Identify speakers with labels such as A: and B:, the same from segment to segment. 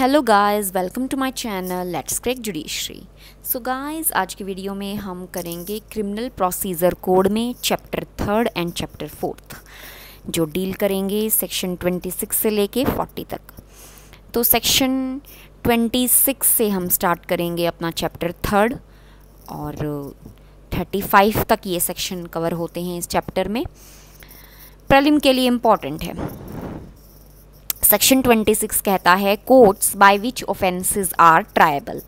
A: hello guys welcome to my channel let's crack judiciary so guys आज की video में हम करेंगे क्रिमिनल प्रोसीजर कोड में chapter third and chapter fourth जो डील करेंगे सेक्शन 26 से लेके 40 तक तो सेक्शन 26 से हम स्टार्ट करेंगे अपना चैप्टर थर्ड और 35 तक ये सेक्शन कवर होते हैं इस चैप्टर में प्रलिम के लिए इम्पॉर्टेंट है सेक्शन 26 कहता है courts by which offences are triable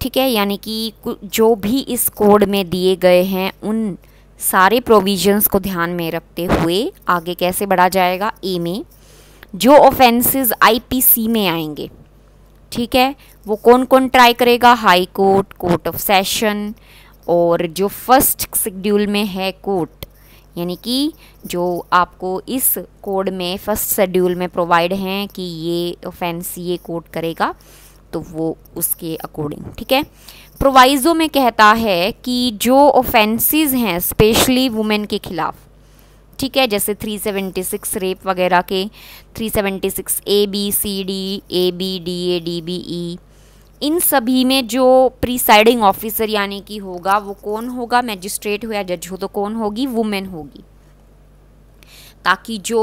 A: ठीक है यानी कि जो भी इस कोड में दिए गए हैं उन सारे प्रोविजंस को ध्यान में रखते हुए आगे कैसे बढ़ा जाएगा ए में जो ऑफेंसेस आईपीसी में आएंगे ठीक है वो कौन कौन ट्राई करेगा high court court of session और जो फर्स्ट शेड्यूल में है कोर्ट यानी कि जो आपको इस कोड में फर्स्ट शेड्यूल में प्रोवाइड हैं कि ये ऑफेंस ये कोड करेगा तो वो उसके अकॉर्डिंग ठीक है प्रोवाइजो में कहता है कि जो ऑफेंसेस हैं स्पेशली वुमेन के ख़िलाफ़ ठीक है जैसे 376 रेप वगैरह के 376 A B C D A B D A D B E इन सभी में जो प्रिसाइडिंग ऑफिसर यानी कि होगा वो कौन होगा मैजिस्ट्रेट हो या जज हो तो कौन होगी वुमेन होगी ताकि जो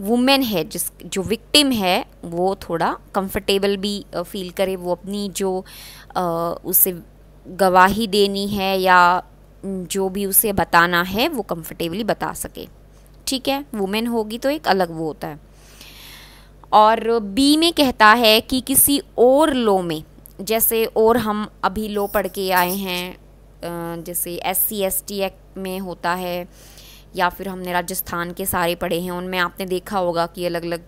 A: वुमेन है जिस जो विक्टिम है वो थोड़ा कंफर्टेबल भी फील करे वो अपनी जो आ, उसे गवाही देनी है या जो भी उसे बताना है वो कंफर्टेबली बता सके ठीक है वुमेन होगी तो एक अलग वो होता है और बी में कहता है कि किसी और लॉ में जैसे और हम अभी लो पढ़ के आए हैं जैसे S C S T act में होता है या फिर हमने राजस्थान के सारे पढ़े हैं उनमें आपने देखा होगा कि अलग अलग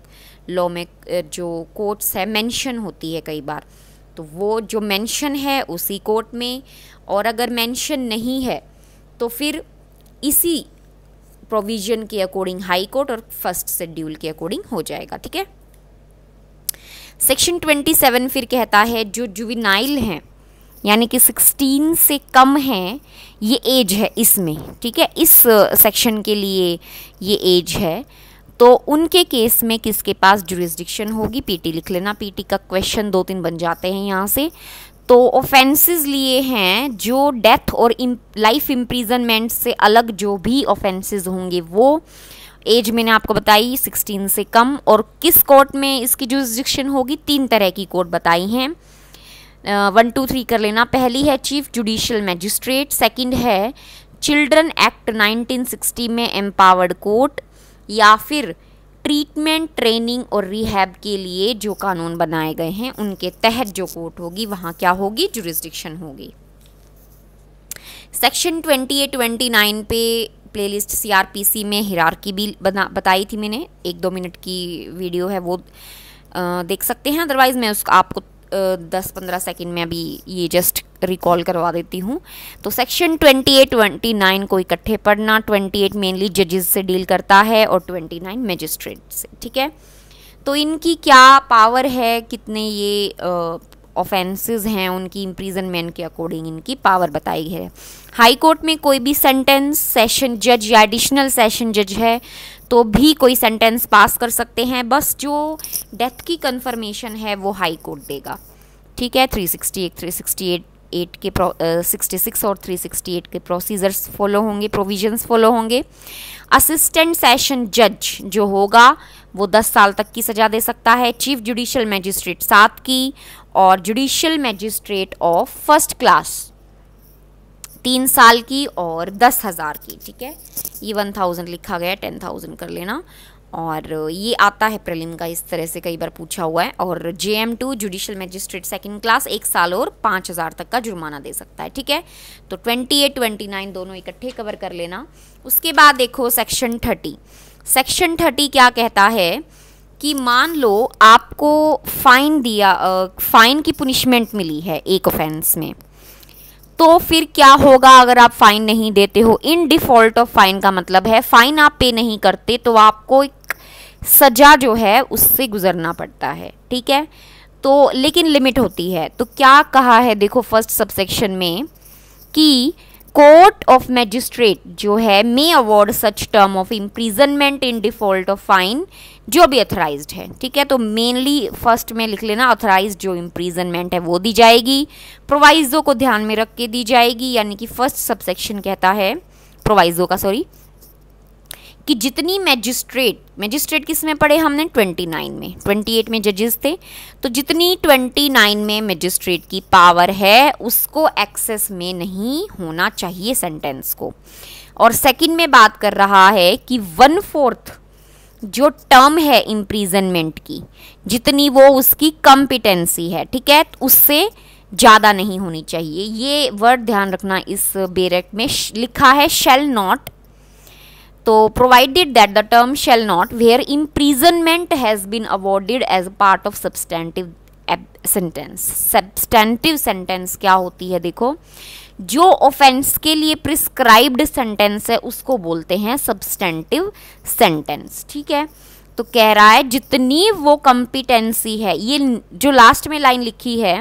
A: लॉ में जो कोर्ट्स है मेंशन होती है कई बार तो वो जो मेंशन है उसी कोर्ट में और अगर मेंशन नहीं है तो फिर इसी प्रोविज़न के अकॉर्डिंग हाई कोर्ट और फर्स्ट शेड्यूल के अकॉर्डिंग हो जाएगा ठीक है सेक्शन 27 फिर कहता है जो जुविनाइल हैं यानी कि 16 से कम है ये एज है इसमें ठीक है इस सेक्शन के लिए ये एज है तो उनके केस में किसके पास जुरिस्डिक्शन होगी पीटी लिख लेना पीटी का क्वेश्चन दो तीन बन जाते हैं यहाँ से तो ऑफेंसेस लिए हैं जो डेथ और लाइफ इम्प्रीजनमेंट से अलग जो भी ऑफेंसेस होंगे वो एज मैंने आपको बताई 16 से कम और किस कोर्ट में इसकी जुरिस्डिक्शन होगी तीन तरह की कोर्ट बताई हैं वन टू थ्री कर लेना पहली है चीफ जुडिशल मैजिस्ट्रेट सेकंड है चिल्ड्रन एक्ट 1960 में एम्पावर्ड कोर्ट या फिर ट्रीटमेंट ट्रेनिंग और रिहैब के लिए जो कानून बनाए गए हैं उनके तहत जो कोर्ट होगी वहाँ क्या होगी जुरिस्डिक्शन होगी सेक्शन ट्वेंटी नाइन पे प्लेलिस्ट सीआरपीसी में हिरारकी भी बना बताई थी मैंने एक दो मिनट की वीडियो है वो आ, देख सकते हैं अदरवाइज़ मैं उस आपको दस पंद्रह सेकेंड में अभी ये जस्ट रिकॉल करवा देती हूँ तो section twenty eight twenty nine को इकट्ठे पढ़ना ट्वेंटी एट मेनली जजेस से डील करता है और ट्वेंटी नाइन मजिस्ट्रेट से ठीक है तो इनकी क्या पावर है कितने ये ऑफेंसेस हैं उनकी इम्प्रीजनमेंट के अकॉर्डिंग इनकी पावर बताई गई है हाई कोर्ट में कोई भी सेंटेंस सेशन जज या एडिशनल सेशन जज है तो भी कोई सेंटेंस पास कर सकते हैं बस जो डेथ की कन्फर्मेशन है वो हाई कोर्ट देगा ठीक है 368 368 एट के सिक्सटी सिक्स uh, और थ्री सिक्सटी एट के प्रोसीजर्स फॉलो होंगे प्रोविजंस फॉलो होंगे असिस्टेंट सेशन जज जो होगा वो दस साल तक की सज़ा दे सकता है चीफ जुडिशियल मैजिस्ट्रेट सात की और judicial magistrate of first class तीन साल की और दस हज़ार की ठीक है ये वन थाउजेंड लिखा गया टेन थाउजेंड कर लेना और ये आता है प्रलिम का इस तरह से कई बार पूछा हुआ है और J M two judicial magistrate second class एक साल और पाँच हज़ार तक का जुर्माना दे सकता है ठीक है तो ट्वेंटी एट ट्वेंटी नाइन दोनों इकट्ठे कवर कर लेना उसके बाद देखो सेक्शन थर्टी सेक्शन थर्टी क्या कहता है कि मान लो आपको फाइन दिया फाइन की पुनिशमेंट मिली है एक ऑफेंस में तो फिर क्या होगा अगर आप फाइन नहीं देते हो इन डिफॉल्ट ऑफ फाइन का मतलब है फाइन आप पे नहीं करते तो आपको एक सजा जो है उससे गुजरना पड़ता है ठीक है तो लेकिन लिमिट होती है तो क्या कहा है देखो फर्स्ट सबसेक्शन में कि कोर्ट ऑफ मैजिस्ट्रेट जो है may award such term of imprisonment in default of fine जो भी अथोराइज है ठीक है तो मेनली फर्स्ट में लिख लेना अथराइज जो इम्प्रीजनमेंट है वो दी जाएगी प्रोवाइजो को ध्यान में रख के दी जाएगी यानी कि फर्स्ट सबसेक्शन कहता है प्रोवाइजो का सॉरी कि जितनी मैजिस्ट्रेट मैजिस्ट्रेट किस में पढ़े हमने 29 में 28 में जजेस थे तो जितनी 29 में मैजिस्ट्रेट की पावर है उसको एक्सेस में नहीं होना चाहिए सेंटेंस को और सेकंड में बात कर रहा है कि वन फोर्थ जो टर्म है इम्प्रीजनमेंट की जितनी वो उसकी कम्पिटेंसी है ठीक है तो उससे ज़्यादा नहीं होनी चाहिए ये वर्ड ध्यान रखना इस बेरेक में लिखा है शेल नॉट तो provided that the term shall not where imprisonment has been awarded as part of substantive sentence substantive sentence क्या होती है देखो जो ऑफेंस के लिए प्रिस्क्राइब्ड सेंटेंस है उसको बोलते हैं सब्सटेंटिव सेंटेंस ठीक है तो कह रहा है जितनी वो कंपिटेंसी है ये जो लास्ट में लाइन लिखी है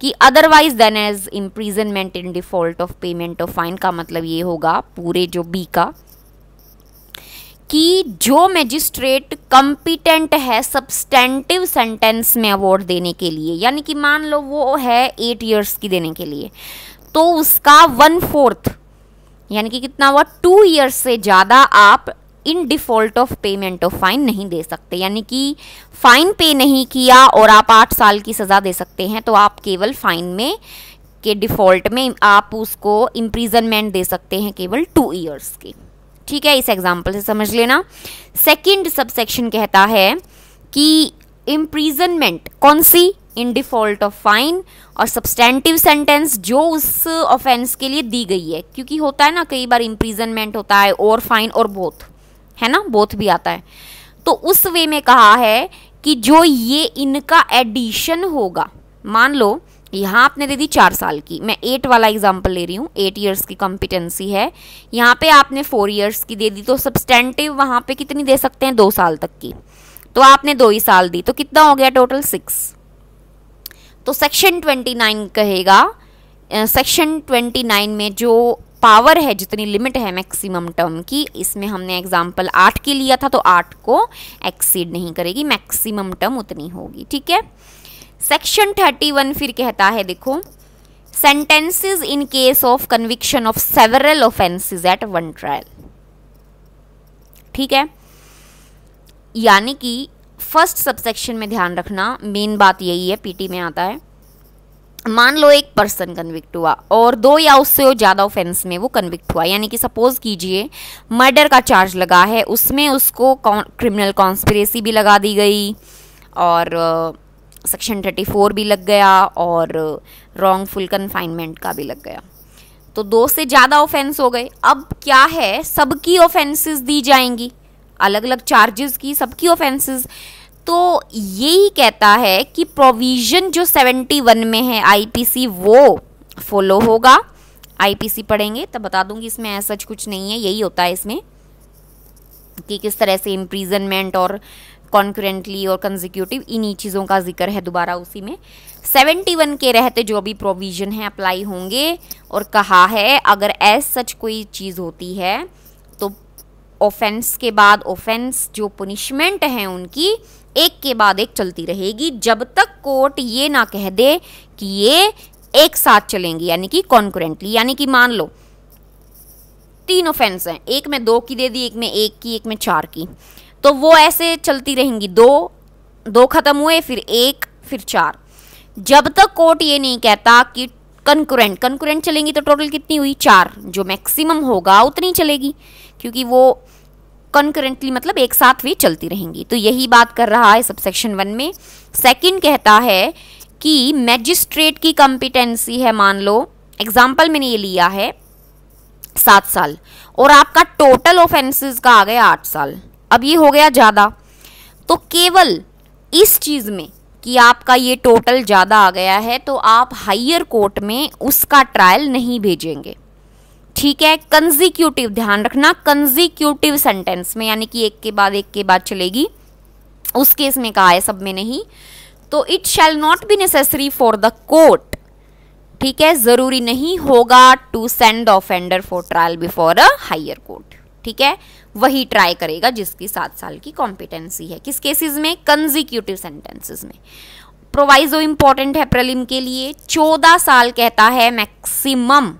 A: कि otherwise than as imprisonment in default of payment of fine का मतलब ये होगा पूरे जो बी का कि जो मजिस्ट्रेट कंपिटेंट है सब्सटेंटिव सेंटेंस में अवार्ड देने के लिए यानी कि मान लो वो है एट ईयर्स की देने के लिए तो उसका वन फोर्थ यानी कि कितना हुआ टू ईयर्स से ज़्यादा आप in default of payment of fine नहीं दे सकते यानी कि फाइन पे नहीं किया और आप आठ साल की सज़ा दे सकते हैं तो आप केवल फाइन में के डिफ़ॉल्ट में आप उसको इम्प्रीजनमेंट दे सकते हैं केवल टू ईयर्स की ठीक है इस एग्जाम्पल से समझ लेना सेकेंड सबसेक्शन कहता है कि इम्प्रीजनमेंट कौन सी इन डिफॉल्ट ऑफ फाइन और सब्सटैंटिव सेंटेंस जो उस ऑफेंस के लिए दी गई है क्योंकि होता है ना कई बार इम्प्रीजनमेंट होता है और फाइन और बोथ है ना बोथ भी आता है तो उस वे में कहा है कि जो ये इनका एडिशन होगा मान लो यहाँ आपने दे दी चार साल की मैं एट वाला एग्जांपल ले रही हूँ एट इयर्स की कॉम्पिटेंसी है यहाँ पे आपने फोर इयर्स की दे दी तो सब्सटेंटिव वहाँ पे कितनी दे सकते हैं दो साल तक की तो आपने दो ही साल दी तो कितना हो गया टोटल सिक्स तो सेक्शन ट्वेंटी नाइन कहेगा सेक्शन ट्वेंटी नाइन में जो पावर है जितनी लिमिट है मैक्सिमम टर्म की इसमें हमने एग्जाम्पल आठ की लिया था तो आठ को एक्सीड नहीं करेगी मैक्सिमम टर्म उतनी होगी ठीक है सेक्शन थर्टी वन फिर कहता है देखो sentences in case of conviction of several offenses at one trial ठीक है यानी कि फर्स्ट सबसेक्शन में ध्यान रखना मेन बात यही है पीटी में आता है मान लो एक पर्सन कन्विक्ट हुआ और दो या उससे ज़्यादा ऑफेंस में वो कन्विक्ट हुआ यानी कि सपोज कीजिए मर्डर का चार्ज लगा है उसमें उसको क्रिमिनल कॉन्स्पिरेसी भी लगा दी गई और सेक्शन थर्टी फोर भी लग गया और रॉन्गफुल कन्फाइनमेंट का भी लग गया तो दो से ज़्यादा ऑफेंस हो गए अब क्या है सबकी ऑफेंसेस दी जाएंगी अलग अलग चार्जेस की सबकी ऑफेंसेस तो यही कहता है कि प्रोविज़न जो 71 में है आईपीसी वो फॉलो होगा आईपीसी पढ़ेंगे तब बता दूंगी इसमें ऐसा कुछ नहीं है यही होता है इसमें कि किस तरह से इम्प्रीजनमेंट और कॉन्क्रेंटली और कंजिक्यूटिव इन्हीं चीज़ों का जिक्र है दोबारा उसी में 71 के रहते जो भी प्रोविज़न है अप्लाई होंगे और कहा है अगर एज सच कोई चीज़ होती है तो ऑफेंस के बाद ऑफेंस जो पनिशमेंट है उनकी एक के बाद एक चलती रहेगी जब तक कोर्ट ये ना कह दे कि ये एक साथ चलेंगी यानी कि कॉन्क्रेंटली यानी कि मान लो तीन ऑफेंस हैं एक में दो की दे दी एक में एक की एक में चार की तो वो ऐसे चलती रहेंगी दो दो ख़त्म हुए फिर एक फिर चार जब तक कोर्ट ये नहीं कहता कि कंकुरेंट कंकुरेंट चलेंगी तो टोटल कितनी हुई चार जो मैक्सिमम होगा उतनी चलेगी क्योंकि वो कंकरेंटली मतलब एक साथ भी चलती रहेंगी तो यही बात कर रहा है सब सेक्शन वन में सेकंड कहता है कि मैजिस्ट्रेट की कॉम्पिटेंसी है मान लो एग्जाम्पल मैंने ये लिया है सात साल और आपका टोटल ऑफेंसेस का आ गया आठ साल अब ये हो गया ज़्यादा तो केवल इस चीज़ में कि आपका ये टोटल ज़्यादा आ गया है तो आप हाइयर कोर्ट में उसका ट्रायल नहीं भेजेंगे ठीक है कंजिक्यूटिव ध्यान रखना कंजिक्यूटिव सेंटेंस में यानी कि एक के बाद एक के बाद चलेगी उस केस में कहा है सब में नहीं तो it shall not be necessary for the court ठीक है ज़रूरी नहीं होगा to send offender for trial before a higher court ठीक है वही ट्राई करेगा जिसकी सात साल की कॉम्पिटेंसी है किस केसेस में कंजिक्यूटिव सेंटेंसेस में प्रोवाइजो इंपॉर्टेंट है प्रलिम के लिए चौदह साल कहता है मैक्सिमम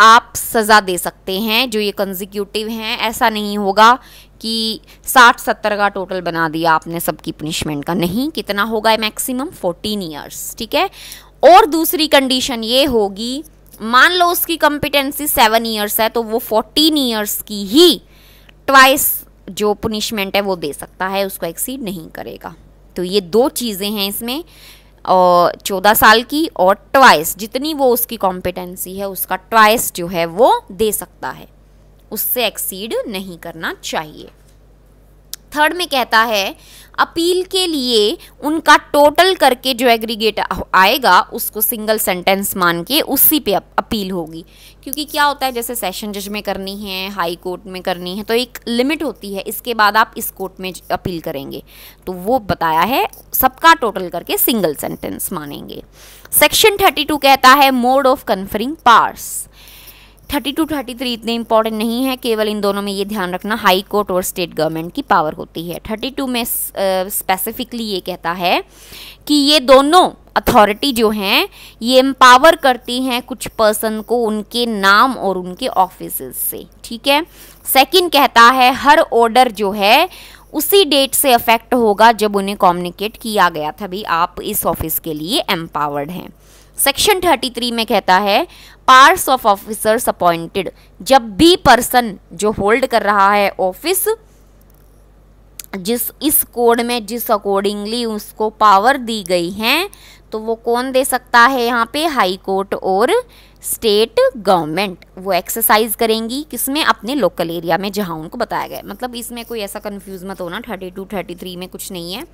A: आप सज़ा दे सकते हैं जो ये कंजिक्यूटिव हैं ऐसा नहीं होगा कि साठ सत्तर का टोटल बना दिया आपने सबकी पनिशमेंट का नहीं कितना होगा मैक्सिमम फोर्टीन ईयर्स ठीक है और दूसरी कंडीशन ये होगी मान लो उसकी कॉम्पिटेंसी सेवन ईयर्स है तो वो फोर्टीन ईयर्स की ही ट्वाइस जो पुनिशमेंट है वो दे सकता है उसको एक्सीड नहीं करेगा तो ये दो चीज़ें हैं इसमें और चौदह साल की और ट्वाइस जितनी वो उसकी कॉम्पिटेंसी है उसका ट्वाइस जो है वो दे सकता है उससे एक्सीड नहीं करना चाहिए थर्ड में कहता है अपील के लिए उनका टोटल करके जो एग्रीगेट आएगा उसको सिंगल सेंटेंस मान के उसी पे अपील होगी क्योंकि क्या होता है जैसे सेशन जज में करनी है हाई कोर्ट में करनी है तो एक लिमिट होती है इसके बाद आप इस कोर्ट में अपील करेंगे तो वो बताया है सबका टोटल करके सिंगल सेंटेंस मानेंगे सेक्शन 32 कहता है mode of conferring powers thirty two thirty three इतने इंपॉर्टेंट नहीं है केवल इन दोनों में ये ध्यान रखना हाई कोर्ट और स्टेट गवर्नमेंट की पावर होती है थर्टी टू में स्पेसिफिकली uh, ये कहता है कि ये दोनों अथॉरिटी जो हैं ये एम्पावर करती हैं कुछ पर्सन को उनके नाम और उनके ऑफिस से ठीक है सेकेंड कहता है हर ऑर्डर जो है उसी डेट से अफेक्ट होगा जब उन्हें कॉम्युनिकेट किया गया था भाई आप इस ऑफिस के लिए एम्पावर्ड हैं सेक्शन 33 में कहता है पार्स ऑफ ऑफिसर्स अपॉइंटेड जब भी पर्सन जो होल्ड कर रहा है ऑफिस जिस इस कोड में जिस अकॉर्डिंगली उसको पावर दी गई हैं तो वो कौन दे सकता है यहाँ पे हाई कोर्ट और स्टेट गवर्नमेंट वो एक्सरसाइज करेंगी किसमें अपने लोकल एरिया में जहाँ उनको बताया गया मतलब इसमें कोई ऐसा कन्फ्यूज मत होना थर्टी टू थर्टी थ्री में कुछ नहीं है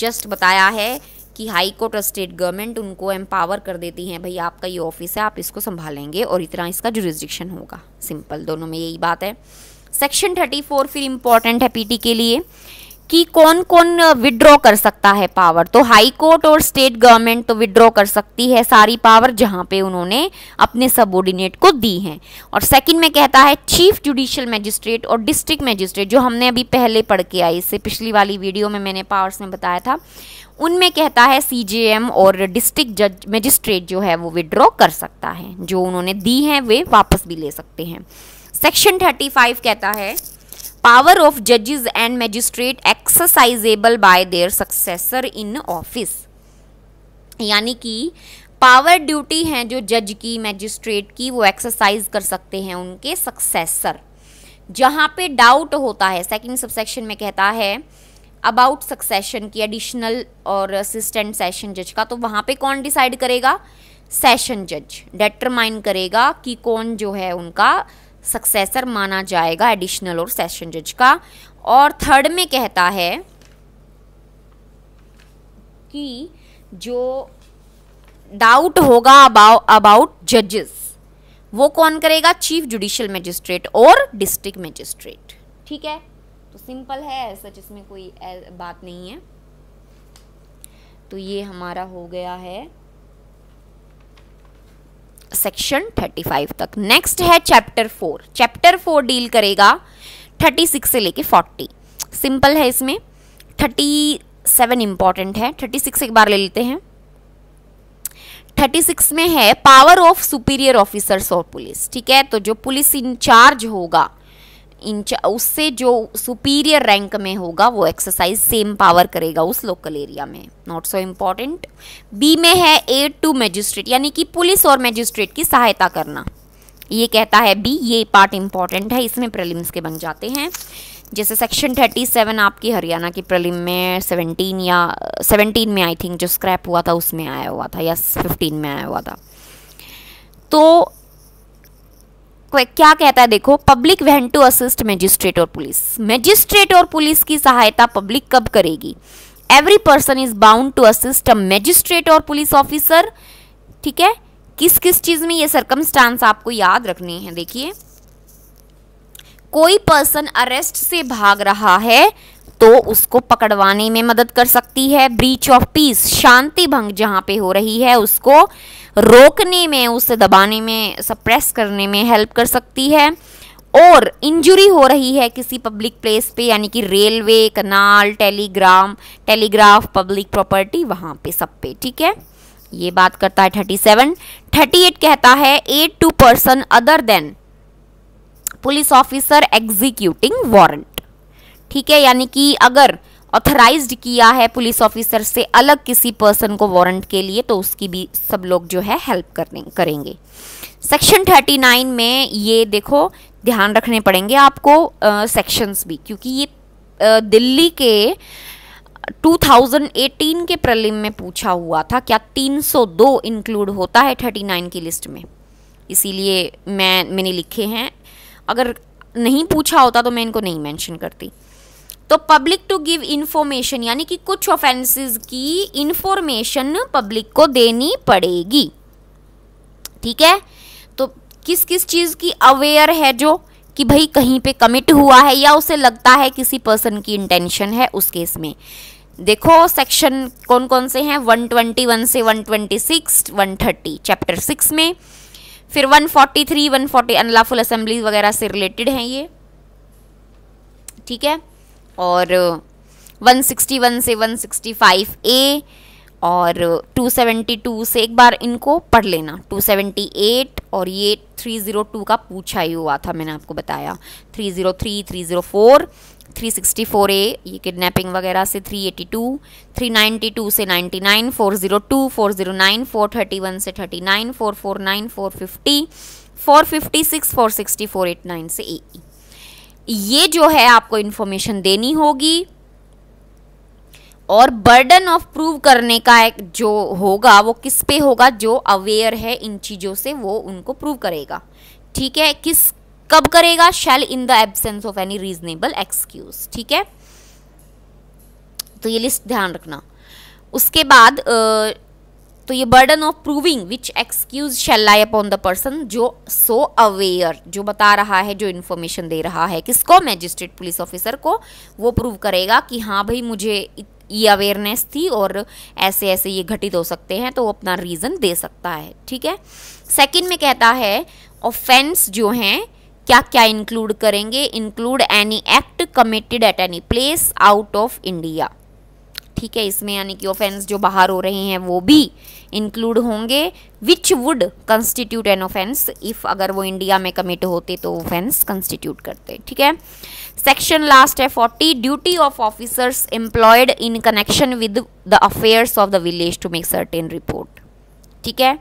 A: जस्ट बताया है कि हाई कोर्ट और स्टेट गवर्नमेंट उनको एम्पावर कर देती हैं भाई आपका ये ऑफिस है आप इसको संभालेंगे और इतना इसका जुरिस्डिक्शन होगा सिंपल दोनों में यही बात है सेक्शन थर्टी फोर फिर इम्पॉर्टेंट है पीटी के लिए कि कौन कौन विड्रॉ कर सकता है पावर तो हाई कोर्ट और स्टेट गवर्नमेंट तो विड्रॉ कर सकती है सारी पावर जहां पे उन्होंने अपने सबोर्डिनेट को दी हैं और सेकंड में कहता है चीफ जुडिशियल मैजिस्ट्रेट और डिस्ट्रिक्ट मैजिस्ट्रेट जो हमने अभी पहले पढ़ के आई इससे पिछली वाली वीडियो में मैंने पावर्स में बताया था उनमें कहता है सीजेएम और डिस्ट्रिक्ट जज मजिस्ट्रेट जो है वो विड्रॉ कर सकता है जो उन्होंने दी हैं वे वापस भी ले सकते हैं सेक्शन 35 कहता है पावर ऑफ जजेस and magistrate exercisable by their successor in office यानी कि पावर ड्यूटी हैं जो जज की मजिस्ट्रेट की वो एक्सरसाइज कर सकते हैं उनके सक्सेसर जहाँ पे डाउट होता है सेकंड सबसेक्शन में कहता है अबाउट सक्सेशन की एडिशनल और असिस्टेंट सेशन जज का तो वहाँ पे कौन डिसाइड करेगा सेशन जज डेटरमाइन करेगा कि कौन जो है उनका सक्सेसर माना जाएगा एडिशनल और सेशन जज का और थर्ड में कहता है कि जो डाउट होगा अबाउट जजेस वो कौन करेगा चीफ जुडिशियल मजिस्ट्रेट और डिस्ट्रिक्ट मजिस्ट्रेट ठीक है तो सिंपल है ऐसा जिसमें कोई बात नहीं है तो ये हमारा हो गया है सेक्शन 35 तक नेक्स्ट है chapter four chapter four deal करेगा 36 से लेके 40 सिंपल है इसमें 37 इंपॉर्टेंट है 36 एक बार ले लेते हैं 36 में है पावर ऑफ सुपीरियर ऑफिसर्स और पुलिस ठीक है तो जो पुलिस इंचार्ज होगा इंच उससे जो सुपीरियर रैंक में होगा वो एक्सरसाइज सेम पावर करेगा उस लोकल एरिया में नॉट सो इम्पॉर्टेंट बी में है एड टू मैजिस्ट्रेट यानी कि पुलिस और मैजिस्ट्रेट की सहायता करना ये कहता है बी ये पार्ट इम्पॉर्टेंट है इसमें प्रलिम्स के बन जाते हैं जैसे सेक्शन 37 आपकी हरियाणा की प्रलिम में 17 या 17 में आई थिंक जो स्क्रैप हुआ था उसमें आया हुआ था या 15 में आया हुआ था तो क्या कहता है देखो public when to assist magistrate और पुलिस मैजिस्ट्रेट और पुलिस की सहायता पब्लिक कब करेगी every person is bound to assist a magistrate और पुलिस ऑफिसर ठीक है किस किस चीज में ये सर्कमस्टांस आपको याद रखने हैं देखिए कोई पर्सन अरेस्ट से भाग रहा है तो उसको पकड़वाने में मदद कर सकती है ब्रीच ऑफ पीस शांति भंग जहाँ पे हो रही है उसको रोकने में उसे दबाने में सप्रेस करने में हेल्प कर सकती है और इंजुरी हो रही है किसी पब्लिक प्लेस पे यानी कि railway canal telegram telegraph public property वहाँ पे सब पे ठीक है ये बात करता है थर्टी सेवन थर्टी एट कहता है aid to person other than police officer executing warrant ठीक है यानी कि अगर ऑथराइज किया है पुलिस ऑफिसर से अलग किसी पर्सन को वारंट के लिए तो उसकी भी सब लोग जो है हेल्प करने करेंगे सेक्शन 39 में ये देखो ध्यान रखने पड़ेंगे आपको सेक्शंस भी क्योंकि ये uh, दिल्ली के 2018 के प्रलिम में पूछा हुआ था क्या 302 इंक्लूड होता है 39 की लिस्ट में इसीलिए मैं मैंने लिखे हैं अगर नहीं पूछा होता तो मैं इनको नहीं मेंशन करती तो पब्लिक टू गिव इंफॉर्मेशन यानी कि कुछ ऑफेंसेस की इंफॉर्मेशन पब्लिक को देनी पड़ेगी ठीक है तो किस किस चीज़ की अवेयर है जो कि भाई कहीं पे कमिट हुआ है या उसे लगता है किसी पर्सन की इंटेंशन है उस केस में देखो सेक्शन कौन कौन से हैं 121 से 126 130 चैप्टर सिक्स में फिर 143 140 अनलाफुल असेंबली वगैरह से रिलेटेड हैं ये ठीक है और 161 से 165 ए और 272 से एक बार इनको पढ़ लेना 278 और ये 302 का पूछा ही हुआ था मैंने आपको बताया 303 304 364 ए ये किडनैपिंग वगैरह से 382 392 से 99 402 409 431 से 39 449 450 456 464 89 से ए ये जो है आपको इन्फॉर्मेशन देनी होगी और बर्डन ऑफ प्रूव करने का एक जो होगा वो किस पे होगा जो अवेयर है इन चीज़ों से वो उनको प्रूव करेगा ठीक है किस कब करेगा shall in the absence of any reasonable excuse ठीक है तो ये लिस्ट ध्यान रखना उसके बाद तो ये burden of proving which excuse shall lie upon the person जो सो अवेयर जो बता रहा है जो इन्फॉर्मेशन दे रहा है किसको मैजिस्ट्रेट पुलिस ऑफिसर को वो प्रूव करेगा कि हाँ भाई मुझे ये अवेयरनेस थी और ऐसे ऐसे ये घटित हो सकते हैं तो वो अपना रीज़न दे सकता है ठीक है सेकेंड में कहता है ऑफेंस जो हैं क्या क्या इंक्लूड करेंगे include any act committed at any place out of India ठीक है इसमें यानी कि ऑफेंस जो बाहर हो रहे हैं वो भी इंक्लूड होंगे which would constitute an offence if अगर वो इंडिया में कमिट होते तो ऑफेंस कंस्टिट्यूट करते ठीक है सेक्शन लास्ट है forty duty of officers employed in connection with the affairs of the village to make certain report ठीक है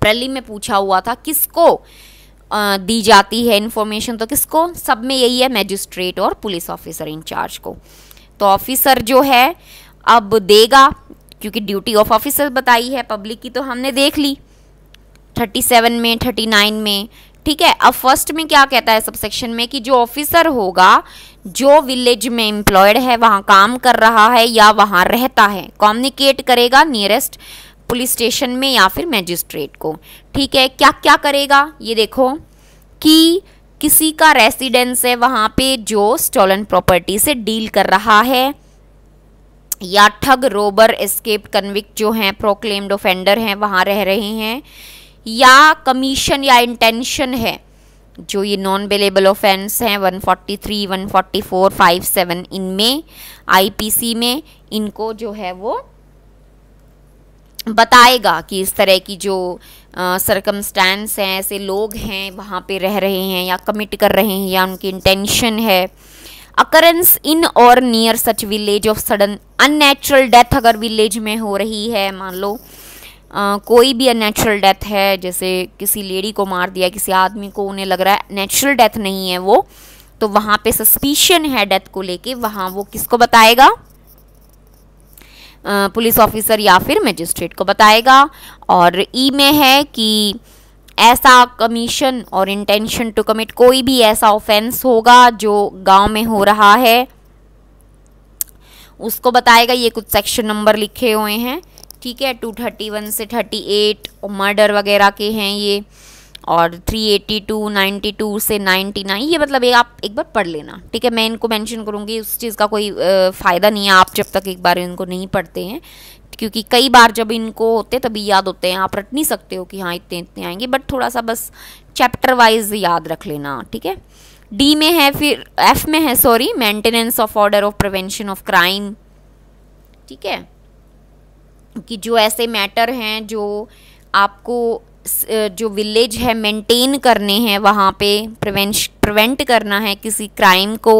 A: प्रली में पूछा हुआ था किसको दी जाती है इंफॉर्मेशन तो किसको सब में यही है मैजिस्ट्रेट और पुलिस ऑफिसर इंचार्ज को तो ऑफिसर जो है अब देगा क्योंकि ड्यूटी ऑफ ऑफिसर बताई है पब्लिक की तो हमने देख ली थर्टी सेवन में थर्टी नाइन में ठीक है अब फर्स्ट में क्या कहता है सब सेक्शन में कि जो ऑफिसर होगा जो विलेज में एम्प्लॉयड है वहाँ काम कर रहा है या वहाँ रहता है कॉम्युनिकेट करेगा नियरेस्ट पुलिस स्टेशन में या फिर मैजिस्ट्रेट को ठीक है क्या क्या करेगा ये देखो कि किसी का रेसिडेंस है वहाँ पे जो स्टॉलन प्रॉपर्टी से डील कर रहा है या ठग रोबर एस्केप कन्विक जो हैं प्रोक्लेम्ड ऑफेंडर हैं वहाँ रह रहे हैं या कमीशन या इंटेंशन है जो ये नॉन बेलेबल ऑफेंस हैं 143, 144, 57 इनमें आईपीसी में इनको जो है वो बताएगा कि इस तरह की जो सरकमस्टैंस हैं ऐसे लोग हैं वहाँ पे रह रहे हैं या कमिट कर रहे हैं या उनकी इंटेंशन है occurrence in or near such village of sudden unnatural death अगर विलेज में हो रही है मान लो आ, कोई भी अननेचुरल डेथ है जैसे किसी लेडी को मार दिया किसी आदमी को उन्हें लग रहा है नेचुरल डेथ नहीं है वो तो वहाँ पे सस्पिशन है डेथ को लेके वहाँ वो किसको बताएगा पुलिस ऑफिसर या फिर मजिस्ट्रेट को बताएगा और ई में है कि ऐसा कमीशन और इंटेंशन टू कमिट कोई भी ऐसा ऑफेंस होगा जो गांव में हो रहा है उसको बताएगा ये कुछ सेक्शन नंबर लिखे हुए हैं ठीक है टू थर्टी वन से थर्टी एट मर्डर वगैरह के हैं ये और 382, 92 से 99 ये मतलब ये आप एक बार पढ़ लेना ठीक है मैं इनको मेंशन करूँगी उस चीज़ का कोई फ़ायदा नहीं है आप जब तक एक बार इनको नहीं पढ़ते हैं क्योंकि कई बार जब इनको होते तभी याद होते हैं आप रट नहीं सकते हो कि हाँ इतने इतने आएंगे बट थोड़ा सा बस चैप्टर वाइज याद रख लेना ठीक है डी में है फिर एफ में है sorry maintenance of order of prevention of crime ठीक है कि जो ऐसे मैटर हैं जो आपको जो विलेज है मेंटेन करने हैं वहाँ पे प्रिवेंश प्रिवेंट करना है किसी क्राइम को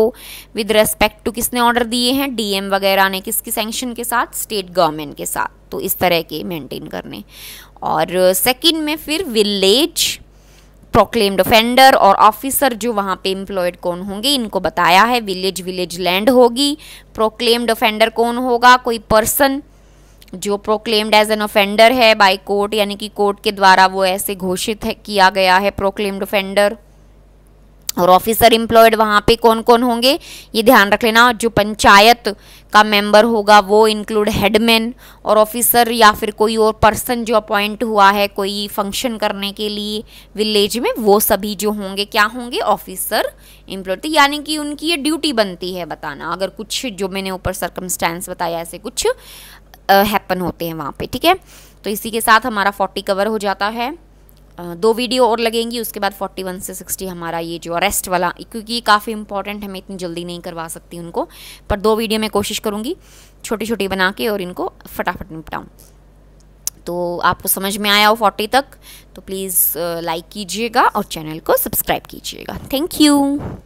A: विद रेस्पेक्ट टू किसने ऑर्डर दिए हैं डीएम वगैरह ने किसकी सेंक्शन के साथ स्टेट गवर्नमेंट के साथ तो इस तरह के मेंटेन करने और सेकंड में फिर विलेज प्रोक्लेम्ड ऑफेंडर और ऑफिसर जो वहाँ पे एम्प्लॉयड कौन होंगे इनको बताया है विलेज विलेज लैंड होगी प्रोक्लेम्ड ऑफेंडर कौन होगा कोई पर्सन जो प्रोक्लेम्ड एज एन ऑफेंडर है बाय कोर्ट यानी कि कोर्ट के द्वारा वो ऐसे घोषित है किया गया है प्रोक्लेम्ड ऑफेंडर और ऑफिसर इम्प्लॉयड वहाँ पे कौन कौन होंगे ये ध्यान रख लेना जो पंचायत का मेंबर होगा वो इंक्लूड हेडमैन और ऑफिसर या फिर कोई और पर्सन जो अपॉइंट हुआ है कोई फंक्शन करने के लिए विलेज में वो सभी जो होंगे क्या होंगे ऑफिसर इम्प्लॉयड तो यानी कि उनकी ये ड्यूटी बनती है बताना अगर कुछ जो मैंने ऊपर सर्कमस्टेंस बताया ऐसे कुछ हैपन होते हैं वहाँ पे ठीक है तो इसी के साथ हमारा फोर्टी कवर हो जाता है दो वीडियो और लगेंगी उसके बाद 41 से 60 हमारा ये जो अरेस्ट वाला क्योंकि ये काफ़ी इंपॉर्टेंट हमें इतनी जल्दी नहीं करवा सकती उनको पर दो वीडियो मैं कोशिश करूँगी छोटी छोटी बना के और इनको फटाफट निपटाऊँ तो आपको समझ में आया हो फोर्टी तक तो प्लीज़ लाइक कीजिएगा और चैनल को सब्सक्राइब कीजिएगा थैंक यू